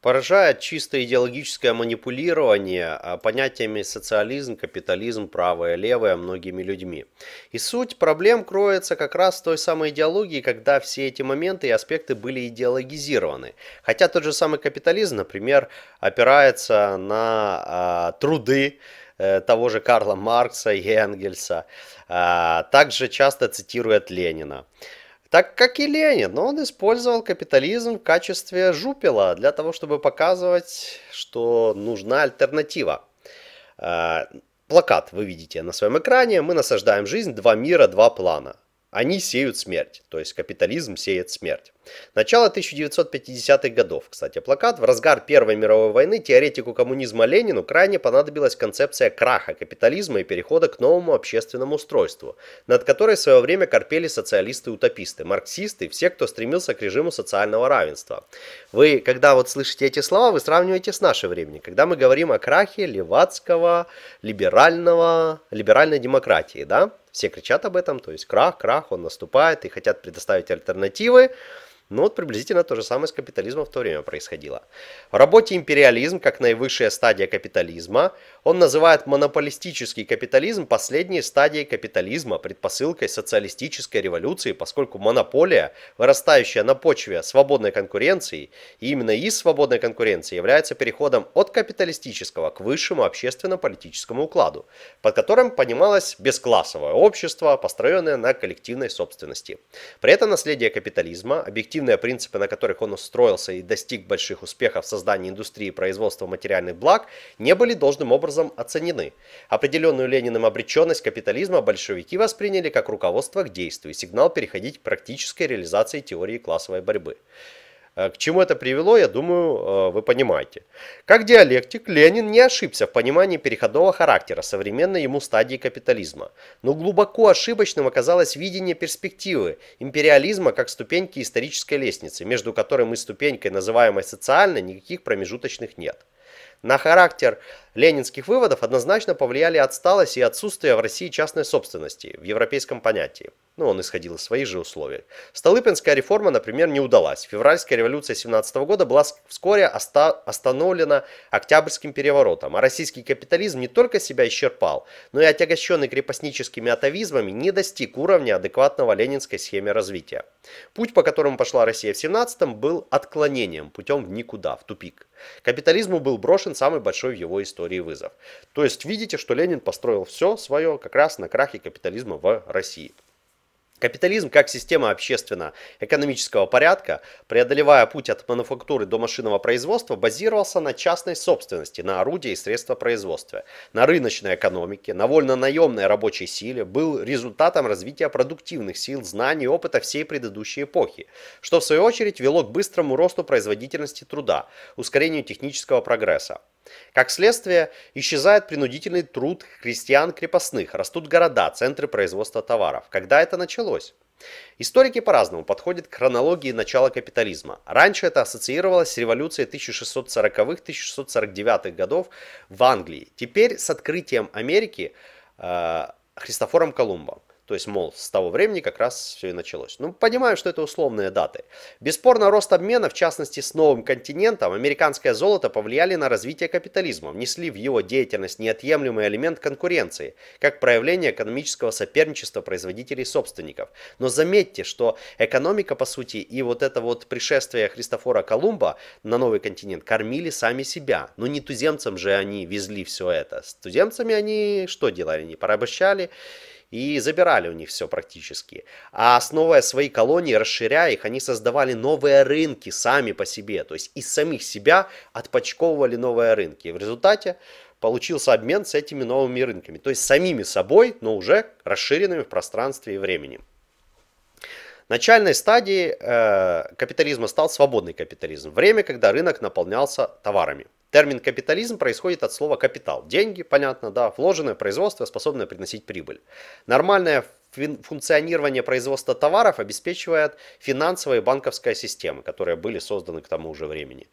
Поражает чисто идеологическое манипулирование а, понятиями социализм, капитализм, правое, левое многими людьми. И суть проблем кроется как раз в той самой идеологии, когда все эти моменты и аспекты были идеологизированы. Хотя тот же самый капитализм, например, опирается на а, э, труды, того же Карла Маркса и Энгельса, а, также часто цитирует Ленина. Так как и Ленин, но он использовал капитализм в качестве жупела для того, чтобы показывать, что нужна альтернатива. А, плакат вы видите на своем экране. Мы насаждаем жизнь, два мира, два плана. Они сеют смерть, то есть капитализм сеет смерть. Начало 1950-х годов, кстати, плакат. В разгар Первой мировой войны теоретику коммунизма Ленину крайне понадобилась концепция краха капитализма и перехода к новому общественному устройству, над которой в свое время корпели социалисты-утописты, марксисты все, кто стремился к режиму социального равенства. Вы, когда вот слышите эти слова, вы сравниваете с нашим временем, когда мы говорим о крахе левацкого, либерального, либеральной демократии, да? Все кричат об этом, то есть крах, крах, он наступает и хотят предоставить альтернативы. Ну вот приблизительно то же самое с капитализмом в то время происходило. В работе «Империализм» как наивысшая стадия капитализма он называет монополистический капитализм последней стадией капитализма, предпосылкой социалистической революции, поскольку монополия, вырастающая на почве свободной конкуренции, и именно из свободной конкуренции является переходом от капиталистического к высшему общественно-политическому укладу, под которым понималось бесклассовое общество, построенное на коллективной собственности. При этом наследие капитализма объективно объективные принципы, на которых он устроился и достиг больших успехов в создании индустрии производства материальных благ, не были должным образом оценены. Определенную Лениным обреченность капитализма большевики восприняли как руководство к действию, сигнал переходить к практической реализации теории классовой борьбы. Э, к чему это привело, я думаю, э, вы понимаете. Как диалектик, Ленин не ошибся в понимании переходного характера современной ему стадии капитализма. Но глубоко ошибочным оказалось видение перспективы империализма как ступеньки исторической лестницы, между которым мы ступенькой, называемой социальной, никаких промежуточных нет. На характер ленинских выводов однозначно повлияли отсталость и отсутствие в России частной собственности в европейском понятии. Ну, он исходил из своих же условий. Столыпинская реформа, например, не удалась. Февральская революция 17 года была вскоре оста остановлена Октябрьским переворотом, а российский капитализм не только себя исчерпал, но и отягощенный крепостническими атовизмами не достиг уровня адекватного ленинской схеме развития. Путь, по которому пошла Россия в 17-м, был отклонением, путем в никуда, в тупик. Капитализму был брошен самый большой в его истории истории вызов. То есть видите, что Ленин построил все свое как раз на крахе капитализма в России. Капитализм как система общественно-экономического порядка, преодолевая путь от мануфактуры до машинного производства, базировался на частной собственности, на орудии и средства производства, на рыночной экономике, на вольно-наемной рабочей силе, был результатом развития продуктивных сил, знаний и опыта всей предыдущей эпохи, что в свою очередь вело к быстрому росту производительности труда, ускорению технического прогресса. Как следствие, исчезает принудительный труд крестьян крепостных, растут города, центры производства товаров. Когда это началось? Историки по-разному подходят к хронологии начала капитализма. Раньше это ассоциировалось с революцией 1640-1649 годов в Англии. Теперь с открытием Америки э, Христофором Колумбом. То есть, мол, с того времени как раз все и началось. Ну, понимаю, что это условные даты. Бесспорно, рост обмена, в частности, с новым континентом, американское золото повлияли на развитие капитализма, внесли в его деятельность неотъемлемый элемент конкуренции, как проявление экономического соперничества производителей и собственников. Но заметьте, что экономика, по сути, и вот это вот пришествие Христофора Колумба на новый континент кормили сами себя. Но ну, не туземцам же они везли все это. С туземцами они что делали? Они порабощали и забирали у них все практически. А основывая свои колонии, расширяя их, они создавали новые рынки сами по себе, то есть из самих себя отпочковывали новые рынки. И в результате получился обмен с этими новыми рынками, то есть самими собой, но уже расширенными в пространстве и времени. В начальной стадии э, капитализма стал свободный капитализм, время, когда рынок наполнялся товарами – Термин «капитализм» происходит от слова «капитал». Деньги, понятно, да, вложенное производство, способное приносить прибыль. Нормальное функционирование производства товаров обеспечивает финансовая и банковская системы, которые были созданы к тому же времени.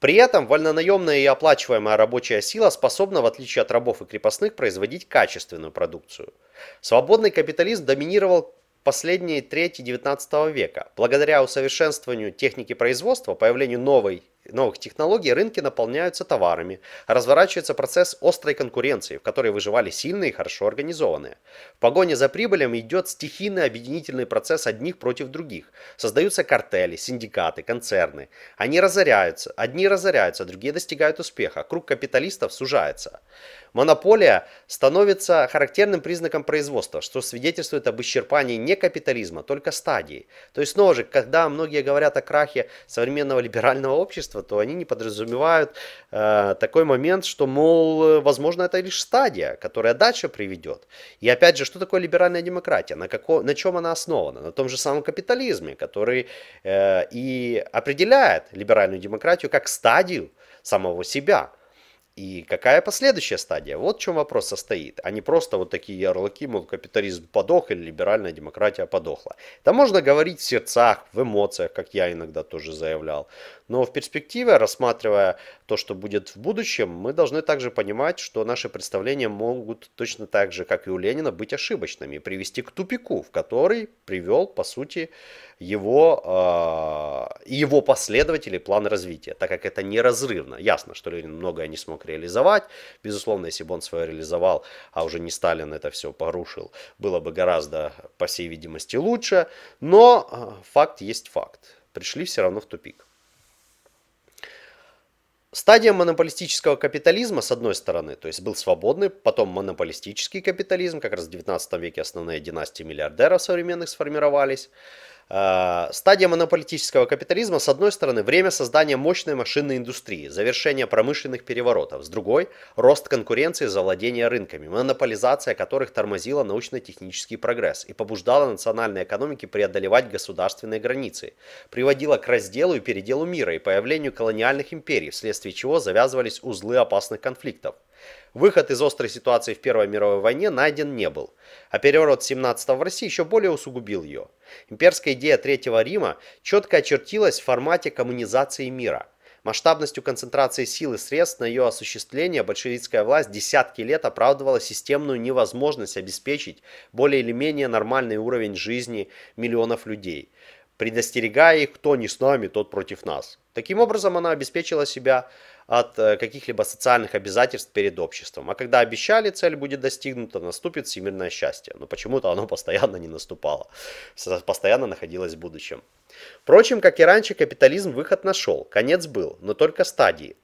При этом вольнонаемная и оплачиваемая рабочая сила способна, в отличие от рабов и крепостных, производить качественную продукцию. Свободный капитализм доминировал последние трети 19 века. Благодаря усовершенствованию техники производства, появлению новой новых технологий рынки наполняются товарами, разворачивается процесс острой конкуренции, в которой выживали сильные и хорошо организованные. В погоне за прибылями идет стихийный объединительный процесс одних против других. Создаются картели, синдикаты, концерны. Они разоряются, одни разоряются, другие достигают успеха, круг капиталистов сужается. Монополия становится характерным признаком производства, что свидетельствует об исчерпании не капитализма, только стадии. То есть снова же, когда многие говорят о крахе современного либерального общества, общества, то они не подразумевают э, такой момент, что, мол, возможно, это лишь стадия, которая дальше приведет. И опять же, что такое либеральная демократия? На, како, на чем она основана? На том же самом капитализме, который э, и определяет либеральную демократию как стадию самого себя – и какая последующая стадия? Вот в чем вопрос состоит. А не просто вот такие ярлыки, мол, капитализм подох или либеральная демократия подохла. Там можно говорить в сердцах, в эмоциях, как я иногда тоже заявлял. Но в перспективе, рассматривая то, что будет в будущем, мы должны также понимать, что наши представления могут точно так же, как и у Ленина, быть ошибочными и привести к тупику, в который привел, по сути, его, э, его последователи план развития, так как это неразрывно. Ясно, что Ленин многое не смог мог реализовать. Безусловно, если бы он свое реализовал, а уже не Сталин это все порушил, было бы гораздо, по всей видимости, лучше. Но э, факт есть факт. Пришли все равно в тупик. Стадия монополистического капитализма, с одной стороны, то есть был свободный, потом монополистический капитализм, как раз в 19 веке основные династии миллиардеров современных сформировались. Э, стадия монополитического капитализма, с одной стороны, время создания мощной машинной индустрии, завершение промышленных переворотов, с другой – рост конкуренции за владение рынками, монополизация которых тормозила научно-технический прогресс и побуждала национальные экономики преодолевать государственные границы, приводила к разделу и переделу мира и появлению колониальных империй, вследствие чего завязывались узлы опасных конфликтов. Выход из острой ситуации в Первой мировой войне найден не был, а переворот 17 в России еще более усугубил ее. Имперская идея Третьего Рима четко очертилась в формате коммунизации мира. Масштабностью концентрации сил и средств на ее осуществление большевистская власть десятки лет оправдывала системную невозможность обеспечить более или менее нормальный уровень жизни миллионов людей, предостерегая их «кто не с нами, тот против нас». Таким образом, она обеспечила себя от э, каких-либо социальных обязательств перед обществом. А когда обещали, цель будет достигнута, наступит всемирное счастье. Но почему-то оно постоянно не наступало, постоянно находилось в будущем. Впрочем, как и раньше, капитализм выход нашел, конец был, но только стадии.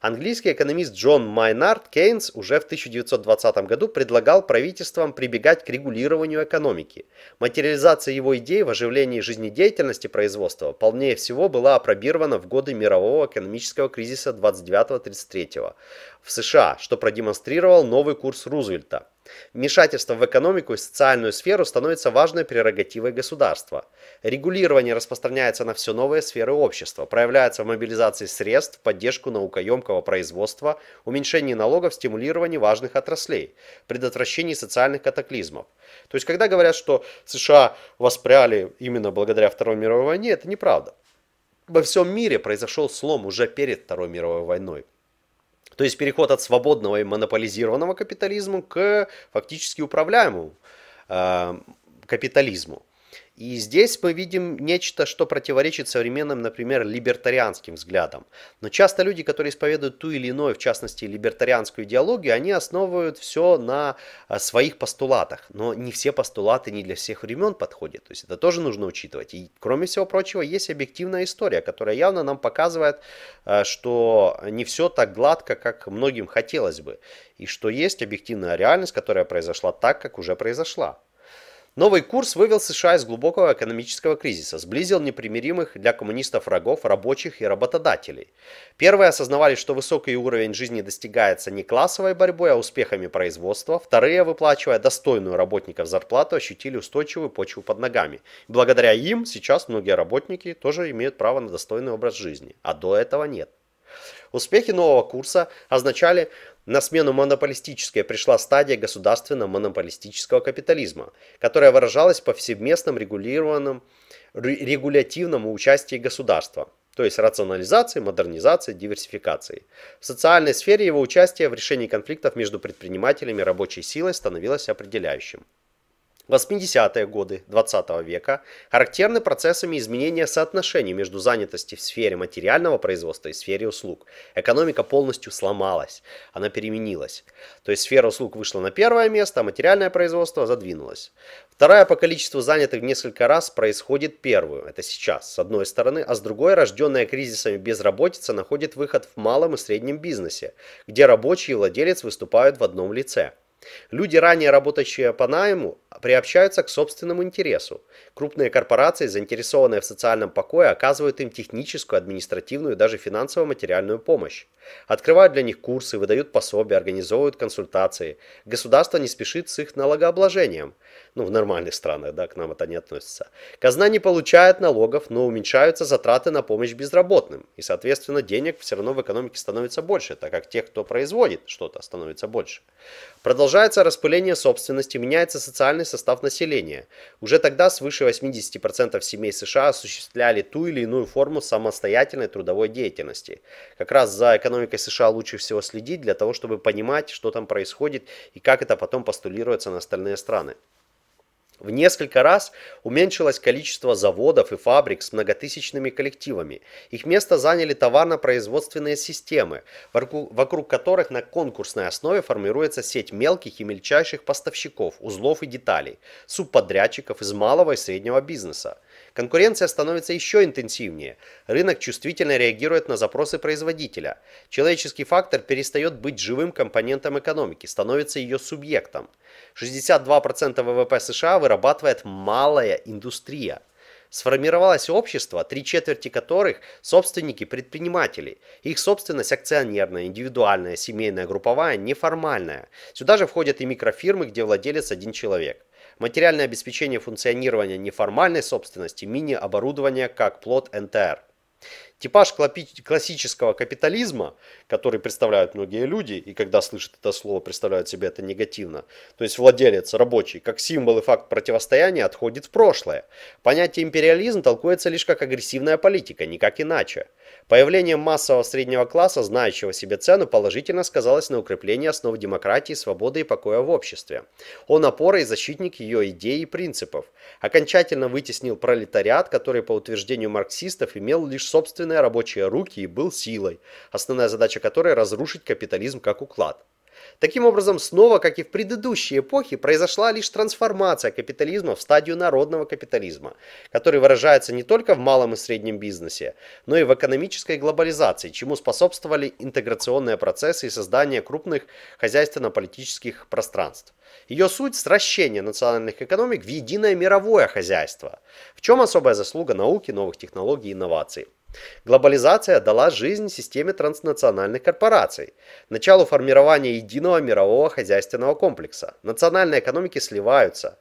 Английский экономист Джон Майнард Кейнс уже в 1920 году предлагал правительствам прибегать к регулированию экономики. Материализация его идей в оживлении жизнедеятельности производства полнее всего была опробирована в годы мирового экономического кризиса 29-33 в США, что продемонстрировал новый курс Рузвельта. Вмешательство в экономику и социальную сферу становится важной прерогативой государства. Регулирование распространяется на все новые сферы общества, проявляется в мобилизации средств, поддержку наукоемкого производства, уменьшении налогов, стимулировании важных отраслей, предотвращении социальных катаклизмов. То есть, когда говорят, что США воспряли именно благодаря Второй мировой войне, это неправда. Во всем мире произошел слом уже перед Второй мировой войной. То есть переход от свободного и монополизированного капитализма к фактически управляемому э, капитализму. И здесь мы видим нечто, что противоречит современным, например, либертарианским взглядам. Но часто люди, которые исповедуют ту или иную, в частности, либертарианскую идеологию, они основывают все на э, своих постулатах. Но не все постулаты не для всех времен подходят. То есть это тоже нужно учитывать. И кроме всего прочего, есть объективная история, которая явно нам показывает, э, что не все так гладко, как многим хотелось бы. И что есть объективная реальность, которая произошла так, как уже произошла. Новый курс вывел США из глубокого экономического кризиса, сблизил непримиримых для коммунистов врагов, рабочих и работодателей. Первые осознавали, что высокий уровень жизни достигается не классовой борьбой, а успехами производства. Вторые, выплачивая достойную работников зарплату, ощутили устойчивую почву под ногами. Благодаря им сейчас многие работники тоже имеют право на достойный образ жизни, а до этого нет. Успехи нового курса означали, на смену монополистической пришла стадия государственно-монополистического капитализма, которая выражалась в повсеместном регулированном, регулятивном участии государства то есть рационализации, модернизации, диверсификации. В социальной сфере его участие в решении конфликтов между предпринимателями и рабочей силой становилось определяющим. 80-е годы XX века характерны процессами изменения соотношений между занятостью в сфере материального производства и сфере услуг. Экономика полностью сломалась, она переменилась. То есть сфера услуг вышла на первое место, а материальное производство задвинулось. Вторая по количеству занятых в несколько раз происходит первую, это сейчас, с одной стороны, а с другой рожденная кризисами безработица находит выход в малом и среднем бизнесе, где рабочий и владелец выступают в одном лице. Люди, ранее работающие по найму, приобщаются к собственному интересу. Крупные корпорации, заинтересованные в социальном покое, оказывают им техническую, административную и даже финансово-материальную помощь. Открывают для них курсы, выдают пособия, организовывают консультации. Государство не спешит с их налогообложением ну, в нормальных странах, да, к нам это не относится. Казна не получает налогов, но уменьшаются затраты на помощь безработным. И, соответственно, денег все равно в экономике становится больше, так как тех, кто производит что-то, становится больше. Продолжается распыление собственности, меняется социальный состав населения. Уже тогда свыше 80% семей США осуществляли ту или иную форму самостоятельной трудовой деятельности. Как раз за экономикой США лучше всего следить для того, чтобы понимать, что там происходит и как это потом постулируется на остальные страны. В несколько раз уменьшилось количество заводов и фабрик с многотысячными коллективами. Их место заняли товарно-производственные системы, вокруг которых на конкурсной основе формируется сеть мелких и мельчайших поставщиков, узлов и деталей, субподрядчиков из малого и среднего бизнеса. Конкуренция становится еще интенсивнее. Рынок чувствительно реагирует на запросы производителя. Человеческий фактор перестает быть живым компонентом экономики, становится ее субъектом. 62% ВВП США вырабатывает малая индустрия. Сформировалось общество, три четверти которых – собственники-предприниматели. Их собственность акционерная, индивидуальная, семейная, групповая, неформальная. Сюда же входят и микрофирмы, где владелец один человек материальное обеспечение функционирования неформальной собственности мини-оборудования как плод НТР. Типаж классического капитализма, который представляют многие люди, и когда слышат это слово, представляют себе это негативно. То есть владелец, рабочий, как символ и факт противостояния отходит в прошлое. Понятие империализм толкуется лишь как агрессивная политика, никак иначе. Появление массового среднего класса, знающего себе цену, положительно сказалось на укреплении основ демократии, свободы и покоя в обществе. Он опора и защитник ее идей и принципов. Окончательно вытеснил пролетариат, который, по утверждению марксистов, имел лишь собственный собственные рабочие руки и был силой, основная задача которой – разрушить капитализм как уклад. Таким образом, снова, как и в предыдущей эпохе, произошла лишь трансформация капитализма в стадию народного капитализма, который выражается не только в малом и среднем бизнесе, но и в экономической глобализации, чему способствовали интеграционные процессы и создание крупных хозяйственно-политических пространств. Ее суть – сращение национальных экономик в единое мировое хозяйство, в чем особая заслуга науки, новых технологий и инноваций. Глобализация дала жизнь системе транснациональных корпораций, началу формирования единого мирового хозяйственного комплекса. Национальные экономики сливаются.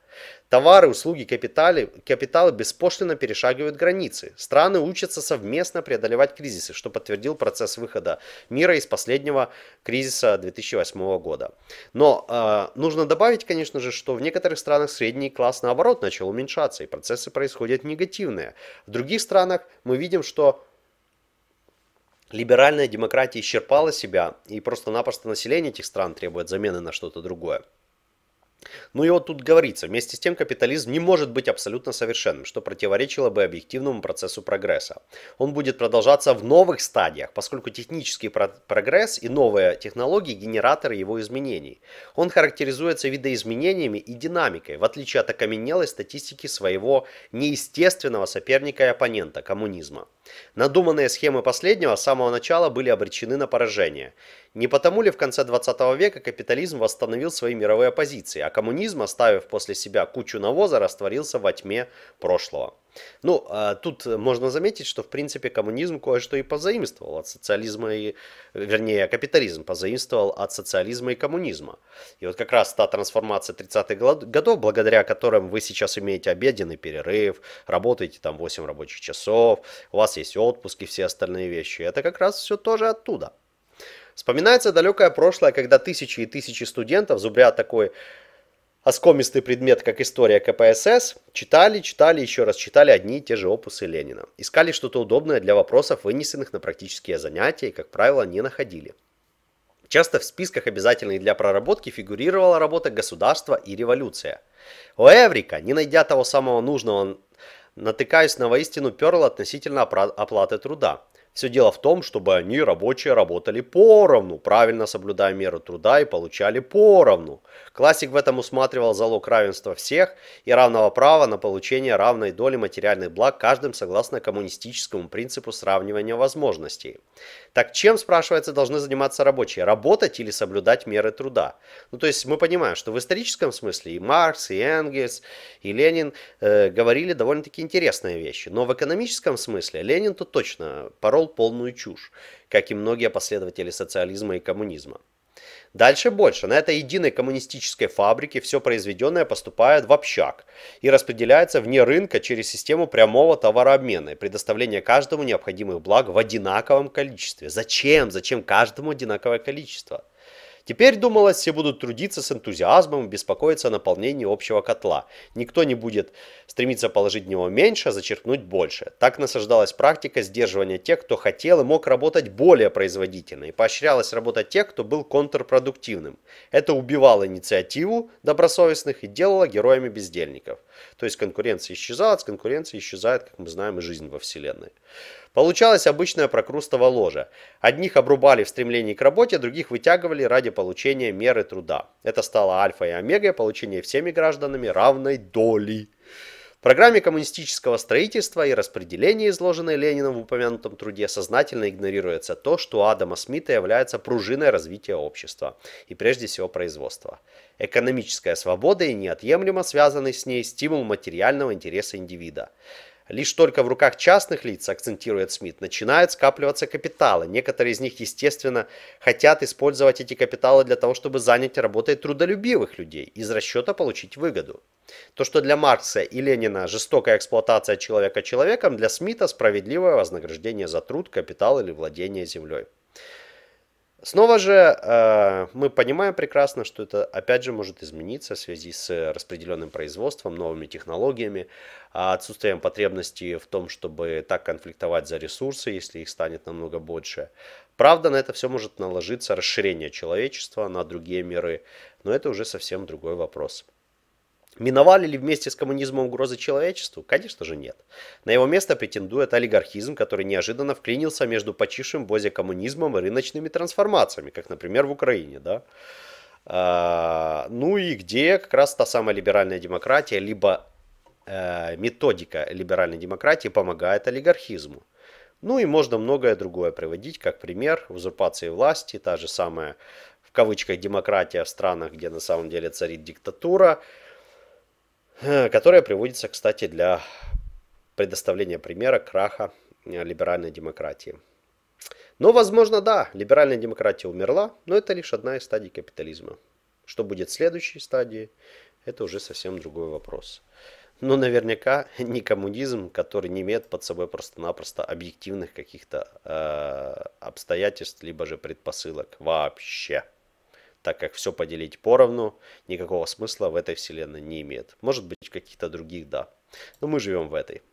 Товары, услуги, капиталы, капиталы беспошлино перешагивают границы. Страны учатся совместно преодолевать кризисы, что подтвердил процесс выхода мира из последнего кризиса 2008 года. Но э, нужно добавить, конечно же, что в некоторых странах средний класс наоборот начал уменьшаться, и процессы происходят негативные. В других странах мы видим, что либеральная демократия исчерпала себя, и просто-напросто население этих стран требует замены на что-то другое. Ну и вот тут говорится, вместе с тем капитализм не может быть абсолютно совершенным, что противоречило бы объективному процессу прогресса. Он будет продолжаться в новых стадиях, поскольку технический прогресс и новые технологии – генераторы его изменений. Он характеризуется видоизменениями и динамикой, в отличие от окаменелой статистики своего неестественного соперника и оппонента – коммунизма. Надуманные схемы последнего с самого начала были обречены на поражение. Не потому ли в конце 20 века капитализм восстановил свои мировые позиции, а коммунизм, оставив после себя кучу навоза, растворился во тьме прошлого? Ну, а тут э, можно заметить, что, в принципе, коммунизм кое-что и позаимствовал от социализма и... Вернее, капитализм позаимствовал от социализма и коммунизма. И вот как раз та трансформация 30-х годов, благодаря которым вы сейчас имеете обеденный перерыв, работаете там 8 рабочих часов, у вас есть отпуск и все остальные вещи, это как раз все тоже оттуда. Вспоминается далекое прошлое, когда тысячи и тысячи студентов зубрят такой оскомистый предмет, как история КПСС, читали, читали, еще раз читали одни и те же опусы Ленина. Искали что-то удобное для вопросов, вынесенных на практические занятия, и, как правило, не находили. Часто в списках, обязательных для проработки, фигурировала работа «Государство и революция». У Эврика, не найдя того самого нужного, натыкаюсь на воистину перл относительно оплаты труда. Все дело в том, чтобы они, рабочие, работали поровну, правильно соблюдая меру труда и получали поровну. Классик в этом усматривал залог равенства всех и равного права на получение равной доли материальных благ каждым согласно коммунистическому принципу сравнивания возможностей. Так чем, спрашивается, должны заниматься рабочие? Работать или соблюдать меры труда? Ну то есть мы понимаем, что в историческом смысле и Маркс, и Энгельс, и Ленин э, говорили довольно-таки интересные вещи. Но в экономическом смысле Ленин тут точно порол нел полную чушь, как и многие последователи социализма и коммунизма. Дальше больше. На этой единой коммунистической фабрике все произведённое поступает в общак и распределяется вне рынка через систему прямого товарообмена и предоставления каждому необходимых благ в одинаковом количестве. Зачем? Зачем каждому одинаковое количество? Теперь, думалось, все будут трудиться с энтузиазмом и беспокоиться о наполнении общего котла. Никто не будет стремиться положить в него меньше, а зачерпнуть больше. Так насаждалась практика сдерживания тех, кто хотел и мог работать более производительно, и поощрялась работа тех, кто был контрпродуктивным. Это убивало инициативу добросовестных и делало героями бездельников. То есть конкуренция исчезала, с конкуренции исчезает, как мы знаем, и жизнь во Вселенной. Получалась обычная прокрустово ложа. Одних обрубали в стремлении к работе, других вытягивали ради получения меры труда. Это стало альфа и омега получение всеми гражданами равной доли. В программе коммунистического строительства и распределения, изложенной Лениным в упомянутом труде, сознательно игнорируется то, что Адама Смита является пружиной развития общества и прежде всего производства. Экономическая свобода и неотъемлемо связанный с ней стимул материального интереса индивида. Лишь только в руках частных лиц, акцентирует Смит, начинают скапливаться капиталы. Некоторые из них, естественно, хотят использовать эти капиталы для того, чтобы занять работой трудолюбивых людей, из расчета получить выгоду. То, что для Маркса и Ленина жестокая эксплуатация человека человеком, для Смита справедливое вознаграждение за труд, капитал или владение землей. Снова же, э, мы понимаем прекрасно, что это опять же может измениться в связи с распределенным производством, новыми технологиями, а отсутствием потребности в том, чтобы так конфликтовать за ресурсы, если их станет намного больше. Правда, на это все может наложиться расширение человечества на другие миры, но это уже совсем другой вопрос. Миновали ли вместе с коммунизмом угрозы человечеству? Конечно же нет. На его место претендует олигархизм, который неожиданно вклинился между почившим в бозе коммунизмом и рыночными трансформациями, как, например, в Украине. Да? А, ну и где как раз та самая либеральная демократия, либо э, методика либеральной демократии помогает олигархизму. Ну и можно многое другое приводить, как пример узурпации власти, та же самая в кавычках демократия в странах, где на самом деле царит диктатура – Э, которая приводится, кстати, для предоставления примера краха э, либеральной демократии. Но, ну, возможно, да, либеральная демократия умерла, но это лишь одна из стадий капитализма. Что будет в следующей стадии, это уже совсем другой вопрос. Но ну, наверняка не коммунизм, который не имеет под собой просто-напросто объективных каких-то э, обстоятельств, либо же предпосылок вообще так как все поделить поровну никакого смысла в этой вселенной не имеет. Может быть, в каких-то других, да. Но мы живем в этой.